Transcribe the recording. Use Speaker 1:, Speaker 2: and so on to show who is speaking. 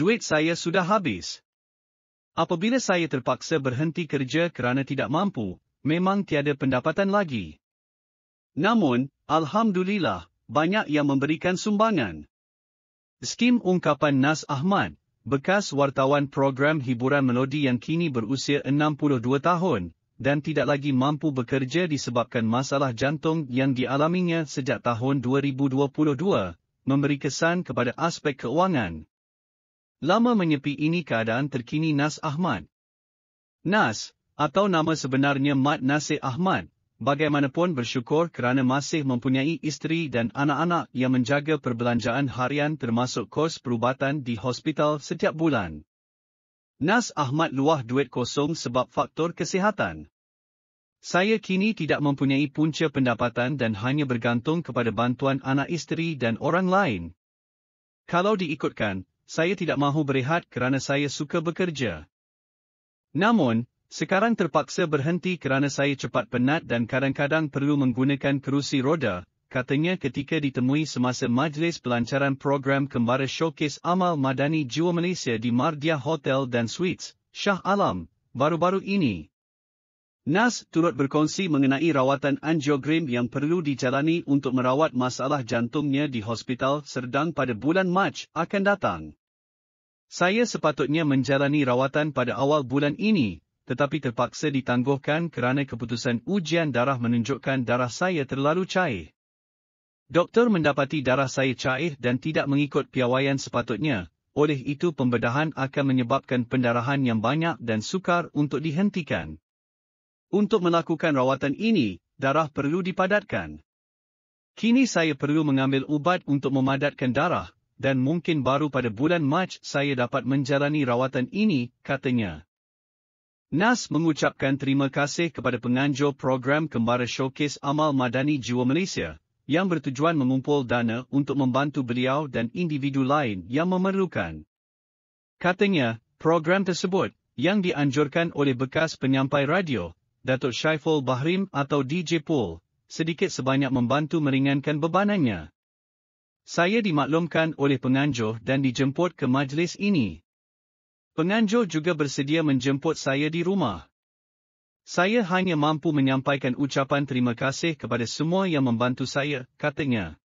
Speaker 1: duit saya sudah habis. Apabila saya terpaksa berhenti kerja kerana tidak mampu, memang tiada pendapatan lagi. Namun, Alhamdulillah, banyak yang memberikan sumbangan. Skim Ungkapan Nas Ahmad, bekas wartawan program hiburan melodi yang kini berusia 62 tahun, dan tidak lagi mampu bekerja disebabkan masalah jantung yang dialaminya sejak tahun 2022, memberi kesan kepada aspek keuangan lama menyepi ini keadaan terkini Nas Ahmad. Nas, atau nama sebenarnya Mat Nasir Ahmad, bagaimanapun bersyukur kerana masih mempunyai isteri dan anak-anak yang menjaga perbelanjaan harian termasuk kos perubatan di hospital setiap bulan. Nas Ahmad luah duit kosong sebab faktor kesihatan. Saya kini tidak mempunyai punca pendapatan dan hanya bergantung kepada bantuan anak isteri dan orang lain. Kalau diikutkan, saya tidak mahu berehat kerana saya suka bekerja. Namun, sekarang terpaksa berhenti kerana saya cepat penat dan kadang-kadang perlu menggunakan kerusi roda, katanya ketika ditemui semasa majlis pelancaran program kembara showcase Amal Madani Jiwa Malaysia di Mardia Hotel dan Suites, Shah Alam, baru-baru ini. Nas turut berkongsi mengenai rawatan angiogram yang perlu dijalani untuk merawat masalah jantungnya di hospital serdang pada bulan Mac akan datang. Saya sepatutnya menjalani rawatan pada awal bulan ini, tetapi terpaksa ditangguhkan kerana keputusan ujian darah menunjukkan darah saya terlalu cair. Doktor mendapati darah saya cair dan tidak mengikut piawaian sepatutnya, oleh itu pembedahan akan menyebabkan pendarahan yang banyak dan sukar untuk dihentikan. Untuk melakukan rawatan ini, darah perlu dipadatkan. Kini saya perlu mengambil ubat untuk memadatkan darah, dan mungkin baru pada bulan Mac saya dapat menjalani rawatan ini, katanya. Nas mengucapkan terima kasih kepada penganjur program Kembara Showcase Amal Madani Jiwa Malaysia, yang bertujuan mengumpul dana untuk membantu beliau dan individu lain yang memerlukan. Katanya, program tersebut, yang dianjurkan oleh bekas penyampai radio, Datuk Syaiful Bahrim atau DJ Pool, sedikit sebanyak membantu meringankan bebanannya saya dimaklumkan oleh penganjur dan dijemput ke majlis ini. Penganjur juga bersedia menjemput saya di rumah. Saya hanya mampu menyampaikan ucapan terima kasih kepada semua yang membantu saya, katanya.